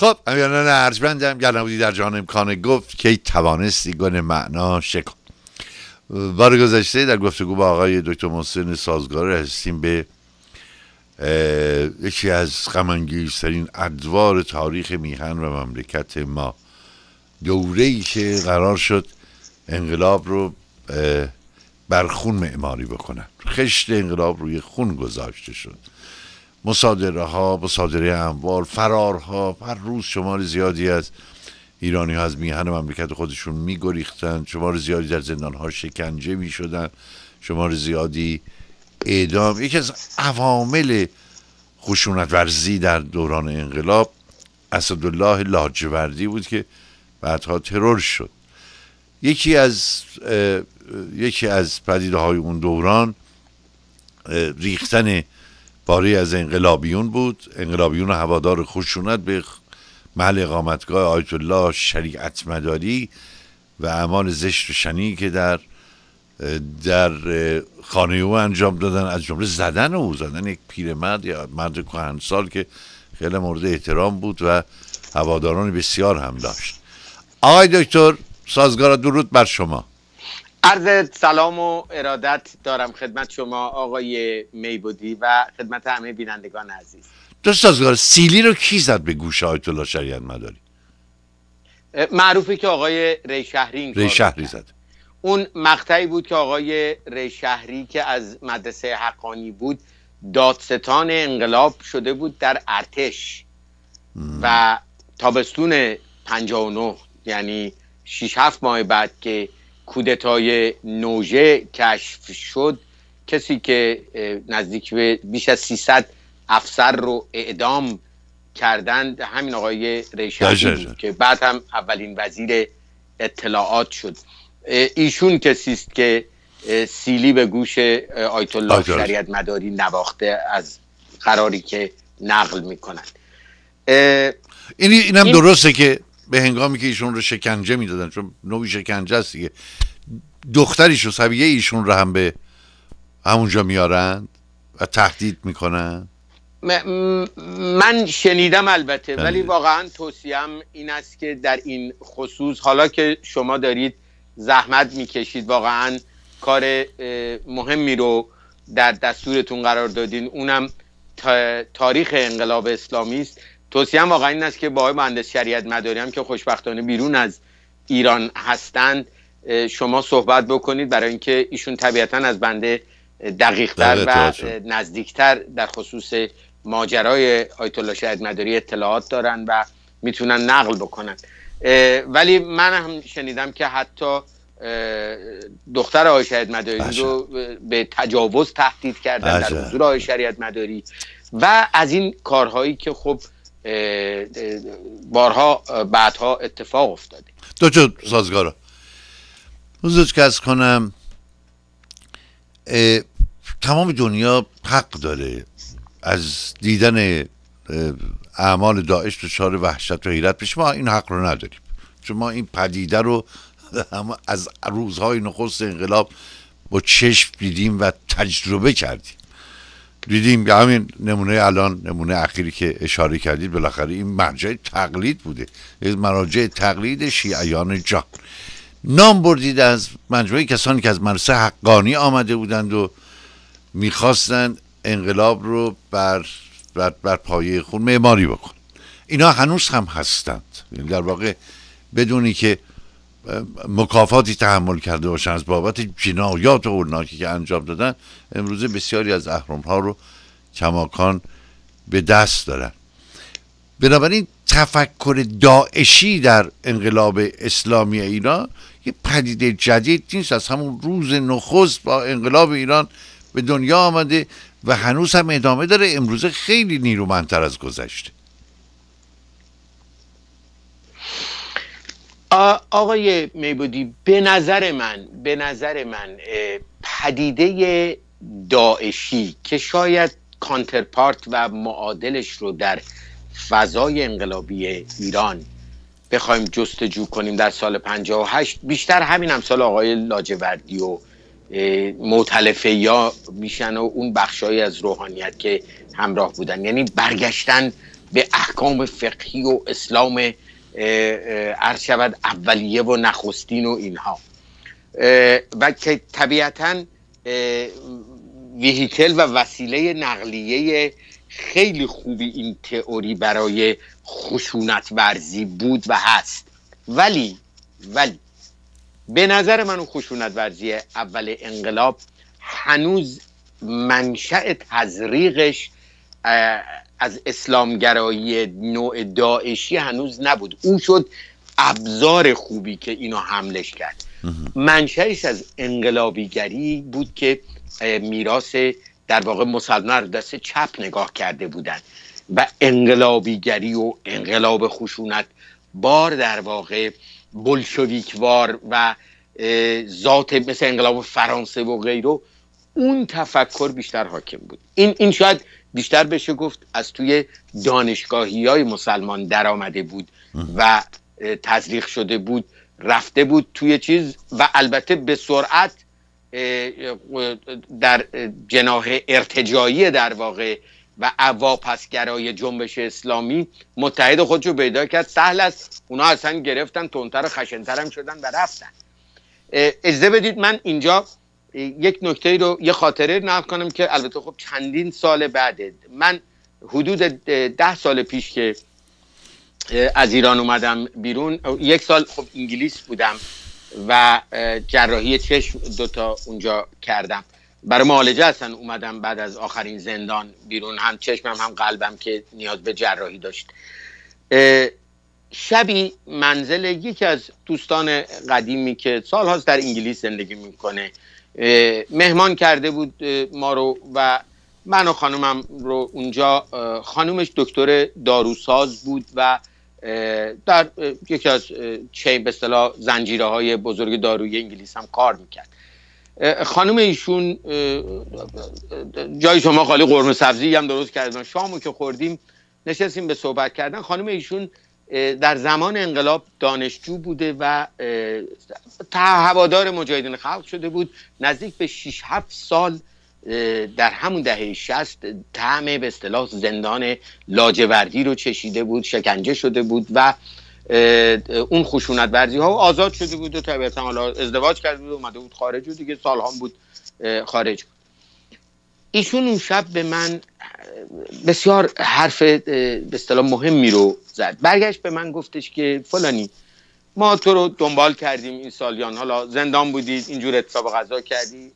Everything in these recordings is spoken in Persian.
خب امیانان ارجمندم گر نبودی در جهان امکان گفت که توانستی گونه معنا شکل بار گذشته در گفتگو با آقای دکتر محسن سازگار هستیم به یکی از غمانگیزترین ادوار تاریخ میهن و مملکت ما دوره ای که قرار شد انقلاب رو بر خون معماری بکنن خشت انقلاب روی خون گذاشته شد مصادره ها مصادره اموال فرارها هر روز شمار زیادی از ایرانی ها از میهن مملکت خودشون میگریختند شمار زیادی در زندان ها شکنجه میشدند شمار زیادی اعدام یکی از عوامل خشونت ورزی در دوران انقلاب اسدالله لاجوردی بود که بعدها ترور شد یکی از یکی از پدیده های اون دوران ریختن باری از انقلابیون بود انقلابیون هوادار خشونت به محل اقامتگاه آیت الله شریعت مداری و اعمال زشت و شنی که در در خانه او انجام دادن از جمله زدن او زدن یک پیرمرد یا مرد کهنسال که خیلی مورد احترام بود و هواداران بسیار هم داشت آقای دکتر سازگار درود بر شما عرض سلام و ارادت دارم خدمت شما آقای میبودی و خدمت همه بینندگان عزیز دوست سیلی رو کی زد به گوش آیت الله شریعت مداری معروفه که آقای ری شهری زد اون مقطعی بود که آقای شهری که از مدرسه حقانی بود دادستان انقلاب شده بود در ارتش و تابستون 59 یعنی 6 7 ماه بعد که کودتای نوژه کشف شد کسی که نزدیک به بیش از 300 افسر رو اعدام کردند همین آقای ریشانی که بعد هم اولین وزیر اطلاعات شد ایشون کسی است که سیلی به گوش آیت الله شریعت مداری نواخته از قراری که نقل میکنند این اینم درسته که به هنگامی که ایشون رو شکنجه میدادن چون نوعی شکنجه است دیگه دختریش و سبیه ایشون رو هم به همونجا میارند و تهدید میکنن من شنیدم البته بله. ولی واقعا توصیم این است که در این خصوص حالا که شما دارید زحمت میکشید واقعا کار مهمی رو در دستورتون قرار دادین اونم تاریخ انقلاب اسلامی است توصیم واقعا این است که با آقای مهندس شریعت مداری که خوشبختانه بیرون از ایران هستند شما صحبت بکنید برای اینکه ایشون طبیعتا از بنده دقیقتر و نزدیکتر در خصوص ماجرای آیت الله شهید مداری اطلاعات دارن و میتونن نقل بکنن ولی من هم شنیدم که حتی دختر آقای شهید مداری رو به تجاوز تهدید کردن در حضور آقای شریعت مداری و از این کارهایی که خب بارها بعدها اتفاق افتاده دو سازگارا که کس کنم تمام دنیا حق داره از دیدن اعمال داعش دچار وحشت و حیرت پیش ما این حق رو نداریم چون ما این پدیده رو از روزهای نخست انقلاب با چشم دیدیم و تجربه کردیم دیدیم همین نمونه الان نمونه اخیری که اشاره کردید بالاخره این مرجع تقلید بوده این مراجع تقلید شیعیان جان نام بردید از مجموعه کسانی که از مدرسه حقانی آمده بودند و میخواستند انقلاب رو بر, بر, پایه خون معماری بکن اینا هنوز هم هستند یعنی در واقع بدونی که مکافاتی تحمل کرده باشن از بابت جنایات و که انجام دادن امروزه بسیاری از احرام ها رو کماکان به دست دارن بنابراین تفکر داعشی در انقلاب اسلامی ایران پدیده جدید نیست از همون روز نخست با انقلاب ایران به دنیا آمده و هنوز هم ادامه داره امروز خیلی نیرومندتر از گذشته آقای میبودی به نظر من به نظر من پدیده داعشی که شاید کانترپارت و معادلش رو در فضای انقلابی ایران بخوایم جستجو کنیم در سال 58 بیشتر همین امثال آقای لاجوردی و معتلفه یا میشن و اون بخشهایی از روحانیت که همراه بودن یعنی برگشتن به احکام فقهی و اسلام عرض شود اولیه و نخستین و اینها و که طبیعتا ویهیکل و وسیله نقلیه خیلی خوبی این تئوری برای خشونت ورزی بود و هست ولی ولی به نظر من اون خشونت ورزی اول انقلاب هنوز منشأ تزریقش از اسلامگرایی نوع داعشی هنوز نبود او شد ابزار خوبی که اینو حملش کرد منشأش از انقلابیگری بود که میراث در واقع مسلمان دست چپ نگاه کرده بودند و انقلابیگری و انقلاب خشونت بار در واقع بلشویکوار و ذات مثل انقلاب فرانسه و غیره اون تفکر بیشتر حاکم بود این این شاید بیشتر بشه گفت از توی دانشگاهی های مسلمان درآمده بود و تزریق شده بود رفته بود توی چیز و البته به سرعت در جناه ارتجایی در واقع و اواپسگرای جنبش اسلامی متحد خودش رو پیدا کرد سهل است اونا اصلا گرفتن تونتر و خشنتر شدن و رفتن اجازه بدید من اینجا یک نکته رو یه خاطره نقل کنم که البته خب چندین سال بعده من حدود ده سال پیش که از ایران اومدم بیرون یک سال خب انگلیس بودم و جراحی چشم دوتا اونجا کردم برای معالجه اصلا اومدم بعد از آخرین زندان بیرون هم چشمم هم قلبم که نیاز به جراحی داشت شبی منزل یکی از دوستان قدیمی که سالهاست در انگلیس زندگی میکنه مهمان کرده بود ما رو و من و خانومم رو اونجا خانومش دکتر داروساز بود و در یکی از چه به زنجیره های بزرگ داروی انگلیس هم کار میکرد خانم ایشون جای شما خالی قرمه سبزی هم درست کردن شامو که خوردیم نشستیم به صحبت کردن خانم ایشون در زمان انقلاب دانشجو بوده و هوادار مجاهدین خلق شده بود نزدیک به 6 7 سال در همون دهه 60 طعم به اصطلاح زندان لاجوردی رو چشیده بود شکنجه شده بود و اون خشونت ورزی ها و آزاد شده بود و طبیعتا حالا ازدواج کرده بود اومده بود خارج و دیگه سال هم بود خارج بود ایشون اون شب به من بسیار حرف به اصطلاح مهمی رو زد برگشت به من گفتش که فلانی ما تو رو دنبال کردیم این سالیان حالا زندان بودید اینجور اتفاق غذا کردی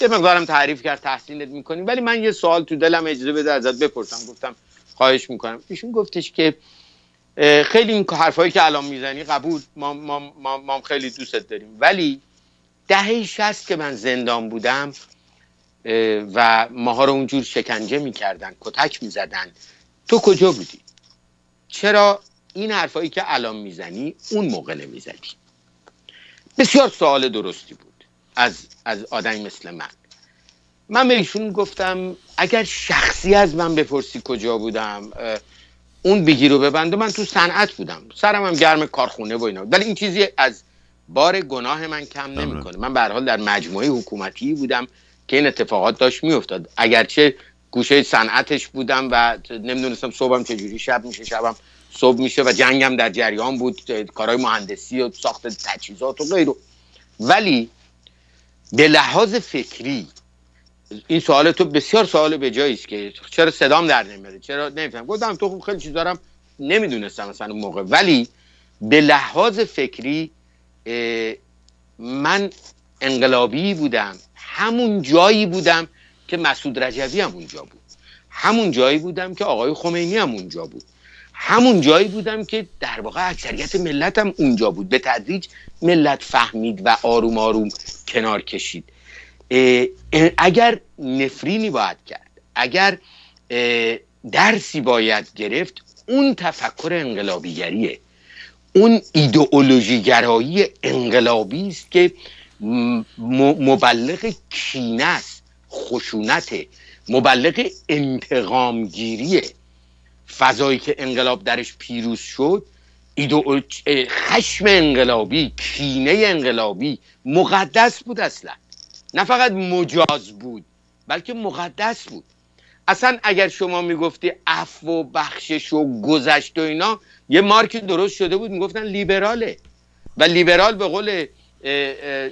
یه مقدارم تعریف کرد تحسینت میکنیم ولی من یه سوال تو دلم اجازه بده ازت بپرسم گفتم خواهش میکنم ایشون گفتش که خیلی این حرفایی که الان میزنی قبول ما, ما, ما, ما خیلی دوستت داریم ولی دهه شست که من زندان بودم و ماها رو اونجور شکنجه میکردن کتک میزدن تو کجا بودی؟ چرا این حرفایی که الان میزنی اون موقع نمیزدی؟ بسیار سوال درستی بود از, از آدمی مثل من من به ایشون گفتم اگر شخصی از من بپرسی کجا بودم اون بیگیرو رو ببنده من تو صنعت بودم سرم هم گرم کارخونه و اینا ولی این چیزی از بار گناه من کم نمیکنه من به حال در مجموعه حکومتی بودم که این اتفاقات داشت میافتاد اگرچه گوشه صنعتش بودم و نمیدونستم صبحم چجوری شب میشه شبم صبح میشه و جنگم در جریان بود کارهای مهندسی و ساخت تجهیزات و غیره ولی به لحاظ فکری این سوال تو بسیار سوال به جایی است که چرا صدام در نمیاد چرا نمیفهم گفتم تو خب خیلی چیز دارم نمیدونستم مثلا اون موقع ولی به لحاظ فکری من انقلابی بودم همون جایی بودم که مسعود رجبی هم اونجا بود همون جایی بودم که آقای خمینی هم اونجا بود همون جایی بودم که در واقع اکثریت ملت هم اونجا بود به تدریج ملت فهمید و آروم آروم کنار کشید اگر نفرینی باید کرد اگر درسی باید گرفت اون تفکر انقلابیگریه اون ایدئولوژیگرایی انقلابی است که مبلغ کینه است خشونته مبلغ انتقامگیریه فضایی که انقلاب درش پیروز شد خشم انقلابی کینه انقلابی مقدس بود اصلا نه فقط مجاز بود بلکه مقدس بود اصلا اگر شما میگفتی عفو و بخشش و گذشت و اینا یه مارک درست شده بود میگفتن لیبراله و لیبرال به قول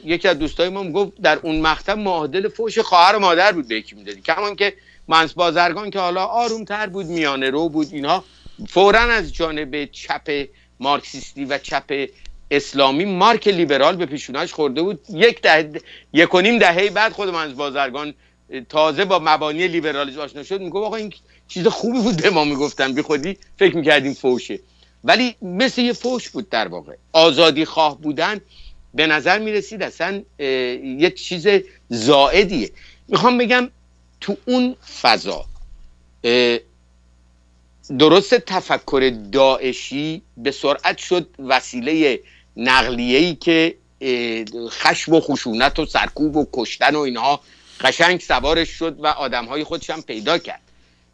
یکی از دوستای ما میگفت در اون مقطع معادل فوش خواهر مادر بود به یکی میدادی کمان که منس بازرگان که حالا تر بود میانه رو بود اینها فورا از جانب چپ مارکسیستی و چپ اسلامی مارک لیبرال به پیشونش خورده بود یک ده یک و نیم دهه بعد خود از بازرگان تازه با مبانی لیبرالیسم آشنا شد میگفت آقا این چیز خوبی بود به ما میگفتن بی خودی فکر میکردیم فوشه ولی مثل یه فوش بود در واقع آزادی خواه بودن به نظر میرسید اصلا یه چیز زائدیه میخوام بگم تو اون فضا درست تفکر داعشی به سرعت شد وسیله نقلیه‌ای که خشم و خشونت و سرکوب و کشتن و اینها قشنگ سوارش شد و آدمهای خودش هم پیدا کرد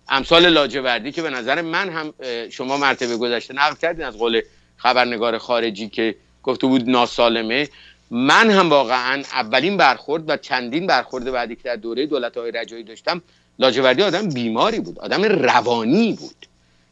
امثال لاجوردی که به نظر من هم شما مرتبه گذشته نقل کردین از قول خبرنگار خارجی که گفته بود ناسالمه من هم واقعا اولین برخورد و چندین برخورد بعدی که در دوره دولت های رجایی داشتم لاجوردی آدم بیماری بود آدم روانی بود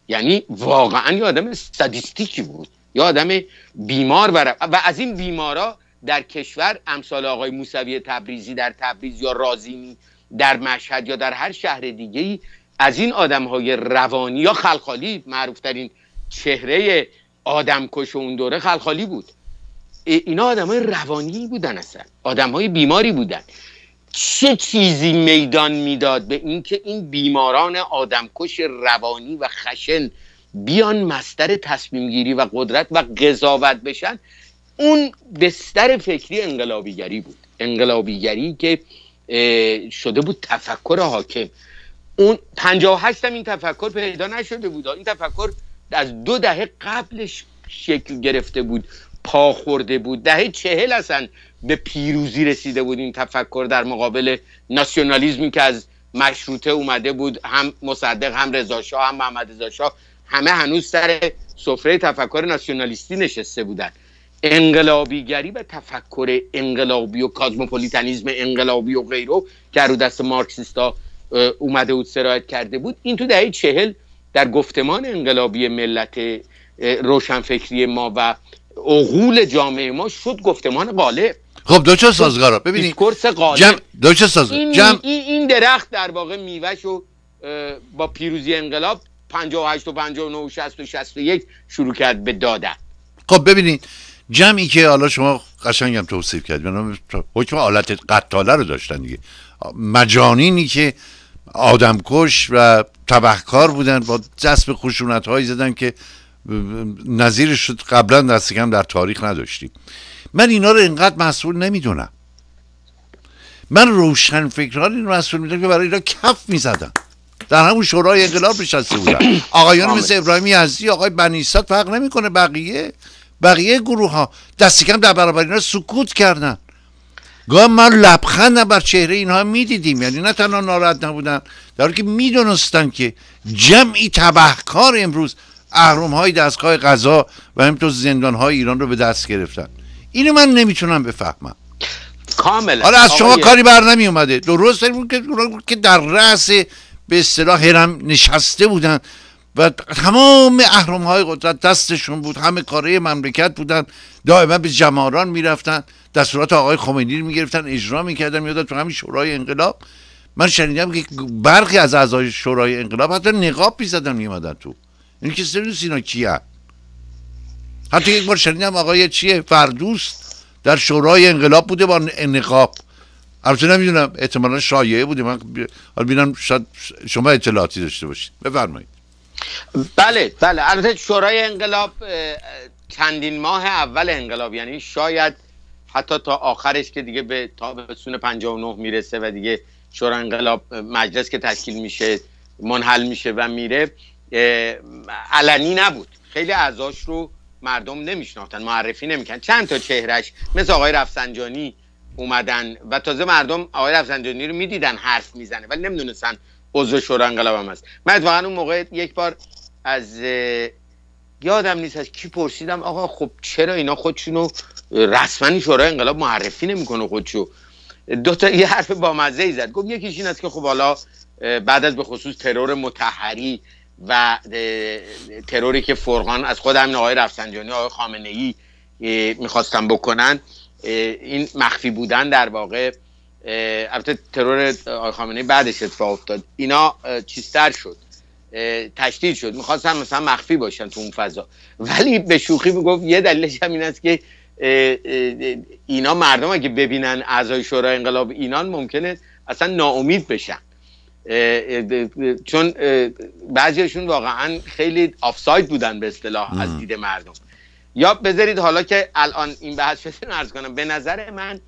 یعنی واقعا یه آدم سادیستیکی بود یه آدم بیمار و, و از این بیمارا در کشور امثال آقای موسوی تبریزی در تبریز یا رازینی در مشهد یا در هر شهر دیگه ای از این آدم های روانی یا خلخالی معروف ترین چهره آدمکش اون دوره خلخالی بود اینا آدم های روانی بودن اصلا آدم های بیماری بودن چه چیزی میدان میداد به اینکه این بیماران آدمکش روانی و خشن بیان مستر تصمیم گیری و قدرت و قضاوت بشن اون بستر فکری انقلابیگری بود انقلابیگری که شده بود تفکر حاکم اون 58 هم این تفکر پیدا نشده بود این تفکر از دو دهه قبلش شکل گرفته بود پا خورده بود دهه چهل اصلا به پیروزی رسیده بود این تفکر در مقابل ناسیونالیزمی که از مشروطه اومده بود هم مصدق هم رضا هم محمد رضا همه هنوز سر سفره تفکر ناسیونالیستی نشسته بودن انقلابیگری و تفکر انقلابی و کازموپولیتانیزم انقلابی و غیره که رو دست مارکسیستا اومده بود سرایت کرده بود این تو دهه چهل در گفتمان انقلابی ملت روشنفکری ما و عقول جامعه ما شد گفتمان غالب خب چه خب، سازگارا ببینید دیسکورس جم... دو چه ساز این, این درخت در واقع و با پیروزی انقلاب 58 و 59 و 60 و 61 شروع کرد به دادن خب ببینید جمعی که حالا شما قشنگم توصیف کرد حکم آلت قطاله رو داشتن دیگه مجانینی که آدمکش و تبهکار بودن با دست به خشونت هایی زدن که نظیرش قبلا دستی در تاریخ نداشتیم من اینا رو اینقدر مسئول نمیدونم من روشن فکران این مسئول میدونم که برای اینا کف میزدن در همون شورای انقلاب نشسته بودن آقایان مثل ابراهیم یزدی آقای بنیستاد فرق نمیکنه بقیه بقیه گروه ها دستی کم در برابر اینا سکوت کردن گاه من لبخند بر چهره اینها میدیدیم یعنی نه تنها ناراحت نبودن در که میدونستن که جمعی تبهکار امروز اهرم های دستگاه غذا و همینطور زندان های ایران رو به دست گرفتن اینو من نمیتونم بفهمم کاملا حالا از شما کاری بر نمی اومده درست که در رأس به اصطلاح هرم نشسته بودن و تمام اهرم های قدرت دستشون بود همه کاره مملکت بودن دائما به جماران میرفتن دستورات آقای خمینی رو میگرفتن اجرا میکردن میادن تو همین شورای انقلاب من شنیدم که برخی از اعضای شورای انقلاب حتی نقاب میزدن میومدن تو این که سینا کیه حتی یک بار شنیدم آقای چیه فردوست در شورای انقلاب بوده با نقاب البته نمیدونم احتمالا شایعه بوده من حالا بینم شاید شما اطلاعاتی داشته باشید بفرمایید بله بله البته شورای انقلاب چندین ماه اول انقلاب یعنی شاید حتی تا آخرش که دیگه به تابستون 59 میرسه و دیگه شورای انقلاب مجلس که تشکیل میشه منحل میشه و میره علنی نبود خیلی اعضاش رو مردم نمیشناختن معرفی نمیکن چند تا چهرش مثل آقای رفسنجانی اومدن و تازه مردم آقای رفسنجانی رو میدیدن حرف میزنه ولی نمیدونستن عضو شورا انقلاب هم هست من واقعا اون موقع یک بار از یادم نیست از کی پرسیدم آقا خب چرا اینا خودشونو رسما شورا انقلاب معرفی نمیکنه خودشو دو تا یه حرف مزه ای زد گفت یکیش این است که خب حالا بعد از به خصوص ترور متحری و تروری که فرقان از خود همین آقای رفسنجانی آقای خامنه ای میخواستن بکنن این مخفی بودن در واقع البته ترور آقای خامنه بعدش اتفاق افتاد اینا چیستر شد تشدید شد میخواستن مثلا مخفی باشن تو اون فضا ولی به شوخی میگفت یه دلیلش هم این است که اینا مردم اگه ببینن اعضای شورای انقلاب اینان ممکنه اصلا ناامید بشن چون بعضیشون واقعا خیلی آفساید بودن به اصطلاح از دید مردم یا بذارید حالا که الان این بحث شده ارز کنم به نظر من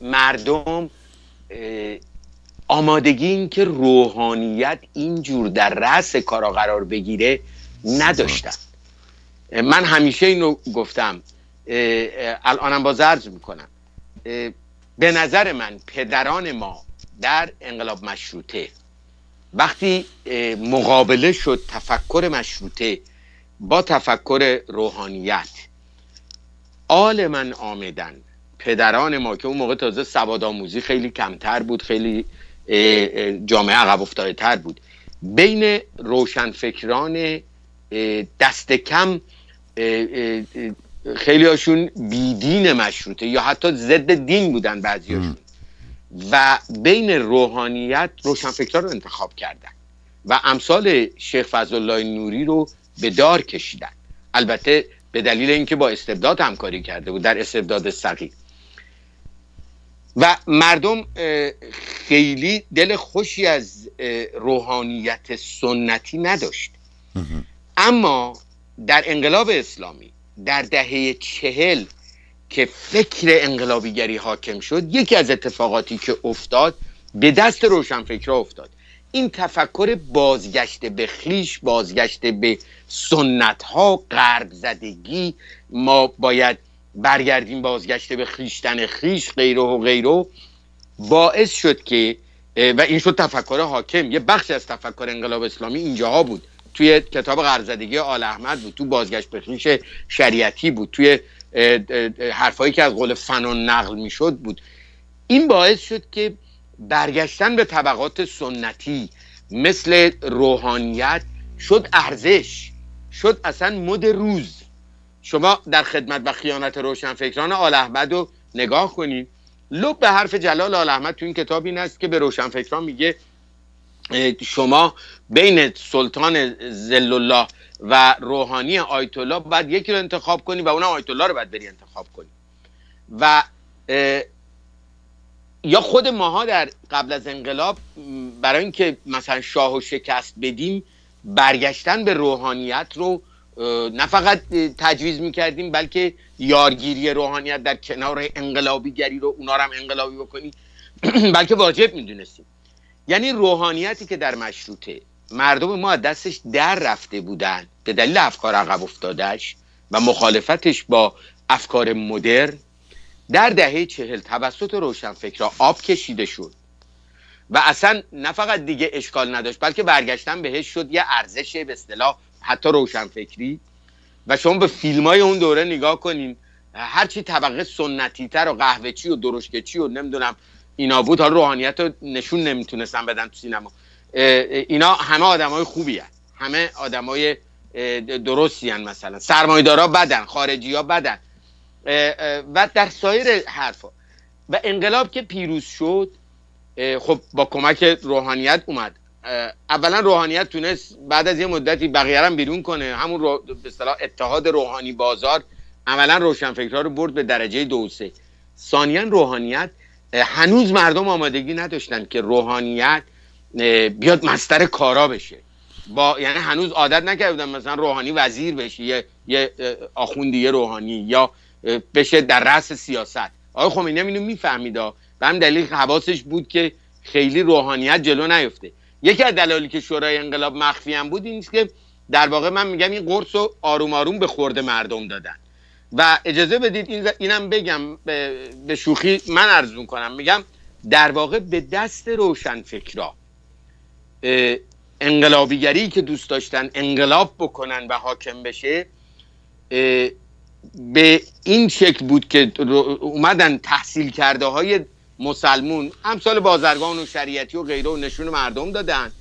مردم آمادگی این که روحانیت اینجور در رأس کارا قرار بگیره نداشتن من همیشه اینو گفتم الانم باز زرز میکنم به نظر من پدران ما در انقلاب مشروطه وقتی مقابله شد تفکر مشروطه با تفکر روحانیت آل من آمدن پدران ما که اون موقع تازه سواد آموزی خیلی کمتر بود خیلی جامعه عقب افتاده تر بود بین روشنفکران دست کم خیلی هاشون بیدین مشروطه یا حتی ضد دین بودن بعضی هاشون و بین روحانیت روشنفکتار رو انتخاب کردن و امثال شیخ فضلالله نوری رو به دار کشیدن البته به دلیل اینکه با استبداد همکاری کرده بود در استبداد صغیر و مردم خیلی دل خوشی از روحانیت سنتی نداشت اما در انقلاب اسلامی در دهه چهل که فکر انقلابیگری حاکم شد یکی از اتفاقاتی که افتاد به دست فکر افتاد این تفکر بازگشت به خیش بازگشت به سنت ها قرب زدگی ما باید برگردیم بازگشت به خیشتن خیش غیره و غیره باعث شد که و این شد تفکر حاکم یه بخش از تفکر انقلاب اسلامی اینجاها بود توی کتاب قرضدگی زدگی آل احمد بود تو بازگشت به خیش شریعتی بود توی حرفایی که از قول فنان نقل میشد بود این باعث شد که برگشتن به طبقات سنتی مثل روحانیت شد ارزش شد اصلا مد روز شما در خدمت و خیانت روشنفکران آل احمد رو نگاه کنید لب به حرف جلال آل احمد تو این کتاب این است که به روشنفکران میگه شما بین سلطان زلالله و روحانی آیت الله بعد یکی رو انتخاب کنی و اونم آیت الله رو باید بری انتخاب کنی و یا خود ماها در قبل از انقلاب برای اینکه مثلا شاه و شکست بدیم برگشتن به روحانیت رو نه فقط تجویز میکردیم بلکه یارگیری روحانیت در کنار انقلابی گری رو اونا رو هم انقلابی بکنی بلکه واجب میدونستیم یعنی روحانیتی که در مشروطه مردم ما دستش در رفته بودن به دلیل افکار عقب افتادش و مخالفتش با افکار مدرن در دهه چهل توسط روشنفکرها آب کشیده شد و اصلا نه فقط دیگه اشکال نداشت بلکه برگشتن بهش شد یه ارزش به اصطلاح حتی روشنفکری و شما به فیلم های اون دوره نگاه کنین هرچی طبقه سنتی تر و چی و چی و نمیدونم اینا بود حالا روحانیت رو نشون نمیتونستن بدن تو سینما اینا همه آدمای خوبی همه آدمای درستی هن مثلا دارا بدن خارجی ها بدن و در سایر حرفا و انقلاب که پیروز شد خب با کمک روحانیت اومد اولا روحانیت تونست بعد از یه مدتی بقیه بیرون کنه همون رو به صلاح اتحاد روحانی بازار عملا روشنفکرها رو برد به درجه دو سه ثانیا روحانیت هنوز مردم آمادگی نداشتن که روحانیت بیاد مستر کارا بشه با یعنی هنوز عادت نکردن مثلا روحانی وزیر بشه یه, یه آخوندی روحانی یا بشه در رأس سیاست آقای خمینی هم اینو میفهمید به هم دلیل حواسش بود که خیلی روحانیت جلو نیفته یکی از دلایلی که شورای انقلاب مخفی هم بود این که در واقع من میگم این قرص رو آروم آروم به خورده مردم دادن و اجازه بدید اینم بگم به, شوخی من ارزون کنم میگم در واقع به دست روشن فکرا انقلابیگری که دوست داشتن انقلاب بکنن و حاکم بشه به این شکل بود که اومدن تحصیل کرده های مسلمون امثال بازرگان و شریعتی و غیره و نشون مردم دادن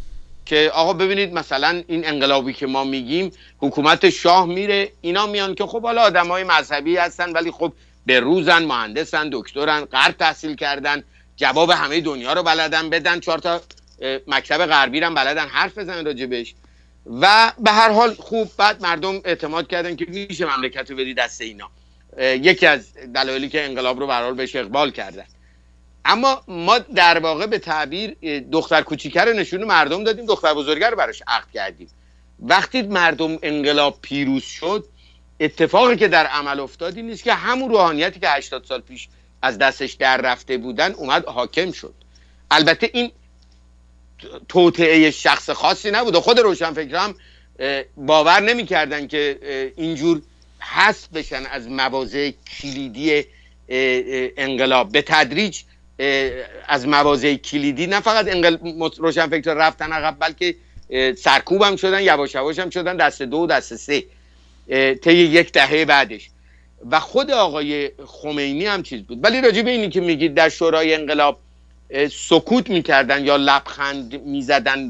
که آقا ببینید مثلا این انقلابی که ما میگیم حکومت شاه میره اینا میان که خب حالا آدم های مذهبی هستن ولی خب به روزن مهندسن دکترن غرب تحصیل کردن جواب همه دنیا رو بلدن بدن چهار تا مکتب غربی رو بلدن حرف بزنن راجبش و به هر حال خوب بعد مردم اعتماد کردن که میشه مملکت رو بدی دست اینا یکی از دلایلی که انقلاب رو به بهش اقبال کردن اما ما در واقع به تعبیر دختر کوچیکه رو نشون مردم دادیم دختر بزرگه رو براش عقد کردیم وقتی مردم انقلاب پیروز شد اتفاقی که در عمل افتاد نیست که همون روحانیتی که 80 سال پیش از دستش در رفته بودن اومد حاکم شد البته این توطعه شخص خاصی نبود خود روشن هم باور نمیکردن که اینجور حذف بشن از مواضع کلیدی انقلاب به تدریج از موازه کلیدی نه فقط انقل... فکر رفتن عقب بلکه سرکوب هم شدن یواش هم شدن دست دو و دست سه طی یک دهه بعدش و خود آقای خمینی هم چیز بود ولی راجع به اینی که میگید در شورای انقلاب سکوت میکردن یا لبخند میزدن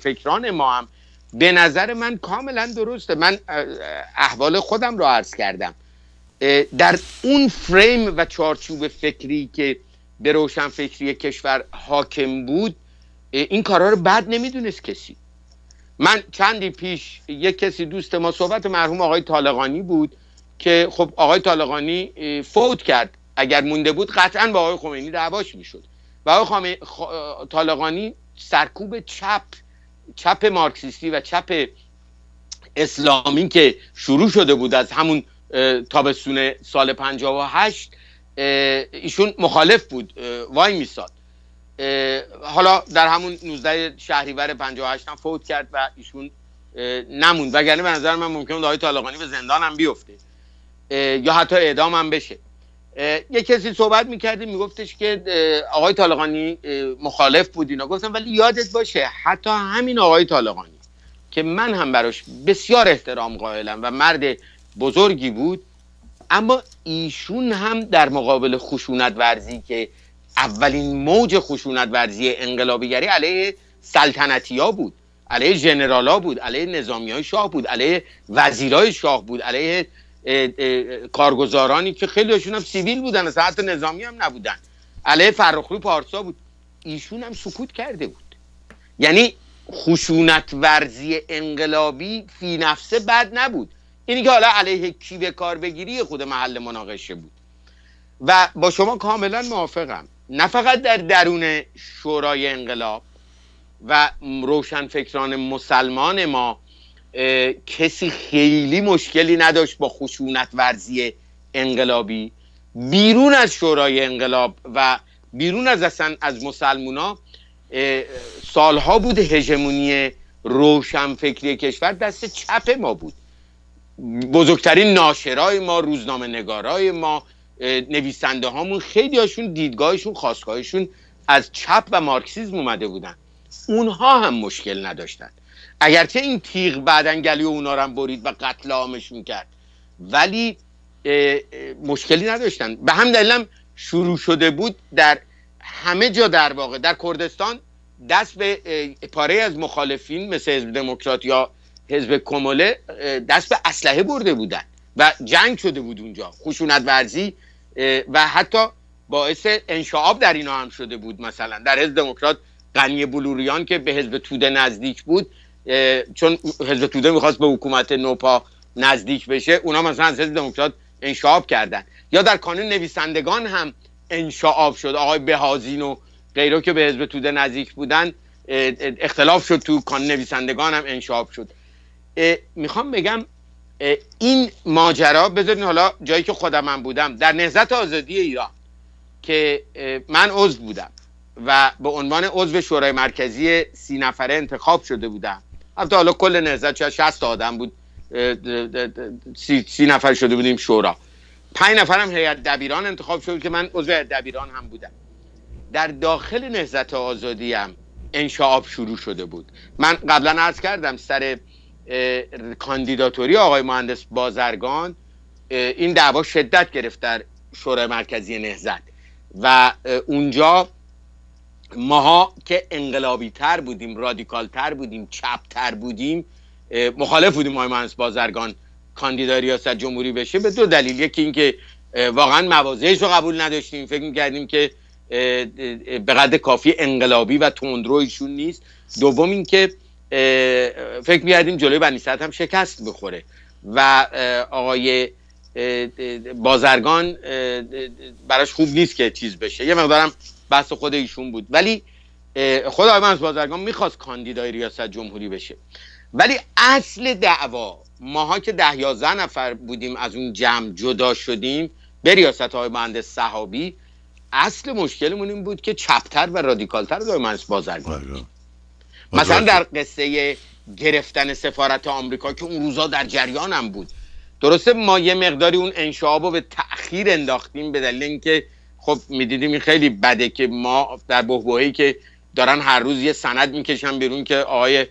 فکران ما هم به نظر من کاملا درسته من احوال خودم رو عرض کردم در اون فریم و چارچوب فکری که به فکری کشور حاکم بود این کارها رو بد نمیدونست کسی من چندی پیش یک کسی دوست ما صحبت مرحوم آقای طالقانی بود که خب آقای طالقانی فوت کرد اگر مونده بود قطعا با آقای خمینی دعواش میشد و آقای طالقانی سرکوب چپ چپ مارکسیستی و چپ اسلامی که شروع شده بود از همون تابستون سال 58 ایشون مخالف بود وای میساد حالا در همون 19 شهریور 58 هم فوت کرد و ایشون نموند وگرنه به نظر من ممکن بود آقای طالقانی به زندان هم بیفته یا حتی اعدام هم بشه یه کسی صحبت میکردی میگفتش که آقای طالقانی مخالف بود اینا گفتم ولی یادت باشه حتی همین آقای طالقانی که من هم براش بسیار احترام قائلم و مرد بزرگی بود اما ایشون هم در مقابل خشونت ورزی که اولین موج خشونت ورزی انقلابیگری علیه سلطنتی ها بود علیه جنرال ها بود علیه نظامی های شاه بود علیه وزیرای شاه بود علیه کارگزارانی که خیلیشون هم سیویل بودن اصلا حتی نظامی هم نبودن علیه فرخروی پارسا بود ایشون هم سکوت کرده بود یعنی خشونت ورزی انقلابی فی نفسه بد نبود اینی که حالا علیه کی به کار بگیری خود محل مناقشه بود و با شما کاملا موافقم نه فقط در درون شورای انقلاب و روشنفکران مسلمان ما کسی خیلی مشکلی نداشت با خشونت ورزی انقلابی بیرون از شورای انقلاب و بیرون از اصلا از مسلمونا سالها بود هژمونی روشنفکری کشور دست چپ ما بود بزرگترین ناشرای ما روزنامه نگارای ما نویسنده هامون خیلی هاشون دیدگاهشون خواستگاهشون از چپ و مارکسیزم اومده بودن اونها هم مشکل نداشتند اگرچه این تیغ بعدنگلی گلی اونا رو هم برید و قتل عامشون کرد ولی مشکلی نداشتن به هم دلیلم شروع شده بود در همه جا در واقع در کردستان دست به پاره از مخالفین مثل حزب دموکرات یا حزب کموله دست به اسلحه برده بودن و جنگ شده بود اونجا خشونت ورزی و حتی باعث انشعاب در اینا هم شده بود مثلا در حزب دموکرات غنی بلوریان که به حزب توده نزدیک بود چون حزب توده میخواست به حکومت نوپا نزدیک بشه اونا مثلا از حزب دموکرات انشعاب کردن یا در کانون نویسندگان هم انشعاب شد آقای بهازین و غیره که به حزب توده نزدیک بودن اختلاف شد تو کانون نویسندگان هم انشعاب شد میخوام بگم این ماجرا بذارین حالا جایی که خودم من بودم در نهزت آزادی ایران که من عضو بودم و به عنوان عضو شورای مرکزی سی نفره انتخاب شده بودم حتی حالا کل نهزت چه شست آدم بود سی, نفر شده بودیم شورا پنج نفرم هیئت دبیران انتخاب شده که من عضو هیئت دبیران هم بودم در داخل نهزت آزادی هم انشعاب شروع شده بود من قبلا عرض کردم سر کاندیداتوری آقای مهندس بازرگان این دعوا شدت گرفت در شورای مرکزی نهزت و اونجا ماها که انقلابی تر بودیم رادیکال تر بودیم چپ تر بودیم مخالف بودیم آقای مهندس بازرگان کاندیدای ریاست جمهوری بشه به دو دلیل یکی اینکه واقعا موازهش رو قبول نداشتیم فکر میکردیم که به قدر کافی انقلابی و تندرویشون نیست دوم اینکه فکر میکردیم جلوی بنیسد هم شکست بخوره و آقای بازرگان براش خوب نیست که چیز بشه یه مقدارم بحث خود ایشون بود ولی خود آقای از بازرگان میخواست کاندیدای ریاست جمهوری بشه ولی اصل دعوا ماها که ده یازده نفر بودیم از اون جمع جدا شدیم به ریاست های مهندس صحابی اصل مشکلمون این بود که چپتر و رادیکالتر از آقای بازرگان بازرگان بله. مثلا در قصه گرفتن سفارت آمریکا که اون روزا در جریانم بود درسته ما یه مقداری اون انشعاب رو به تأخیر انداختیم به دلیل اینکه خب میدیدیم این خیلی بده که ما در بحبوهی که دارن هر روز یه سند میکشن بیرون که آقای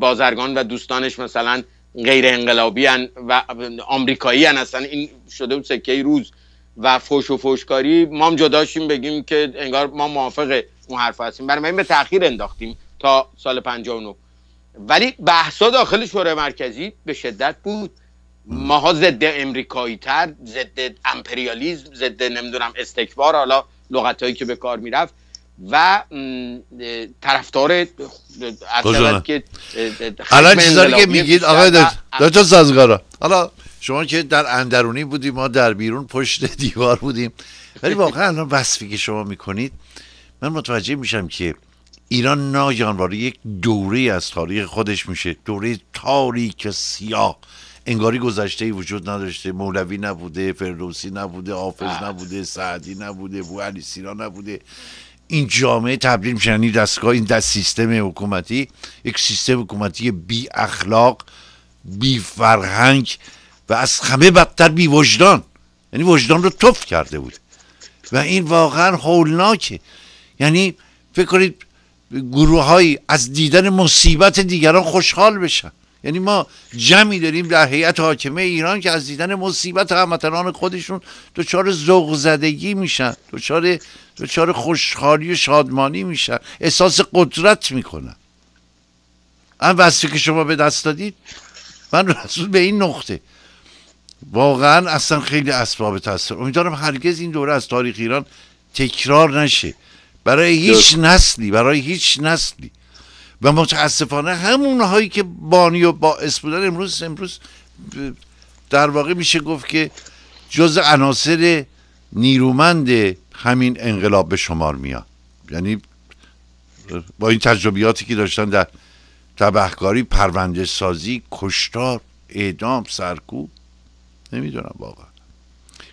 بازرگان و دوستانش مثلا غیر انقلابی و آمریکایی هن اصلا این شده بود سکه روز و فوش و فوشکاری ما هم جداشیم بگیم که انگار ما موافق اون حرف هستیم برای این به تاخیر انداختیم تا سال 59 ولی بحثا داخل شورای مرکزی به شدت بود ماها ضد امریکایی تر ضد امپریالیزم ضد نمیدونم استکبار حالا لغت هایی که به کار میرفت و طرفدار خب که الان چیزایی که میگید آقای دکتر سازگارا حالا شما که در اندرونی بودیم ما در بیرون پشت دیوار بودیم ولی واقعا الان وصفی که شما میکنید من متوجه میشم که ایران ناجانواره یک دوره از تاریخ خودش میشه دوره تاریک سیاه انگاری گذشته ای وجود نداشته مولوی نبوده فردوسی نبوده حافظ بله. نبوده سعدی نبوده بو علی نبوده این جامعه تبدیل میشه یعنی دستگاه این دست سیستم حکومتی یک سیستم حکومتی بی اخلاق بی فرهنگ و از همه بدتر بی وجدان یعنی وجدان رو تف کرده بود و این واقعا هولناکه یعنی فکر کنید گروههایی از دیدن مصیبت دیگران خوشحال بشن یعنی ما جمعی داریم در هیئت حاکمه ایران که از دیدن مصیبت هموطنان خودشون دچار ذوق زدگی میشن دچار دچار خوشحالی و شادمانی میشن احساس قدرت میکنن هم وصفی که شما به دست دادید من رسول به این نقطه واقعا اصلا خیلی اسباب تاثیر امیدوارم هرگز این دوره از تاریخ ایران تکرار نشه برای هیچ نسلی برای هیچ نسلی و متاسفانه همون هایی که بانی و باعث بودن امروز امروز در واقع میشه گفت که جز عناصر نیرومند همین انقلاب به شمار میاد یعنی با این تجربیاتی که داشتن در تبهکاری پرونده سازی کشتار اعدام سرکوب نمیدونم واقعا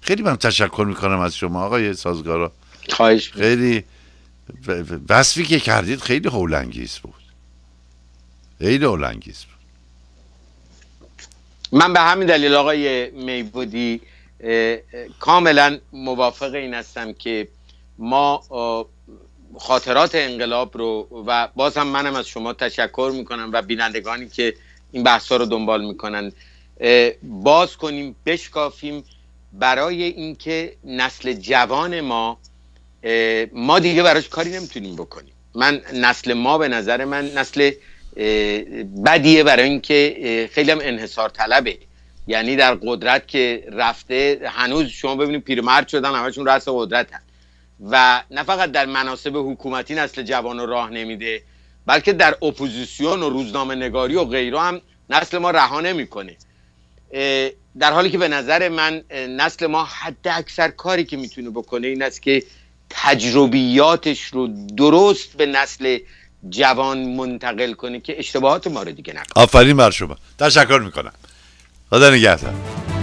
خیلی من تشکر میکنم از شما آقای سازگارا خواهش خیلی وصفی که کردید خیلی هولانگیز بود خیلی هولانگیز بود من به همین دلیل آقای میبودی کاملا موافق این هستم که ما خاطرات انقلاب رو و باز هم منم از شما تشکر میکنم و بینندگانی که این بحث رو دنبال میکنن باز کنیم بشکافیم برای اینکه نسل جوان ما ما دیگه براش کاری نمیتونیم بکنیم من نسل ما به نظر من نسل بدیه برای اینکه خیلی هم انحصار طلبه یعنی در قدرت که رفته هنوز شما ببینید پیرمرد شدن همشون رأس قدرت هن. و نه فقط در مناسب حکومتی نسل جوان راه نمیده بلکه در اپوزیسیون و روزنامه نگاری و غیره هم نسل ما رها نمیکنه در حالی که به نظر من نسل ما حد اکثر کاری که میتونه بکنه این است که تجربیاتش رو درست به نسل جوان منتقل کنه که اشتباهات ما رو دیگه نکنه آفرین بر شما تشکر میکنم خدا نگهدار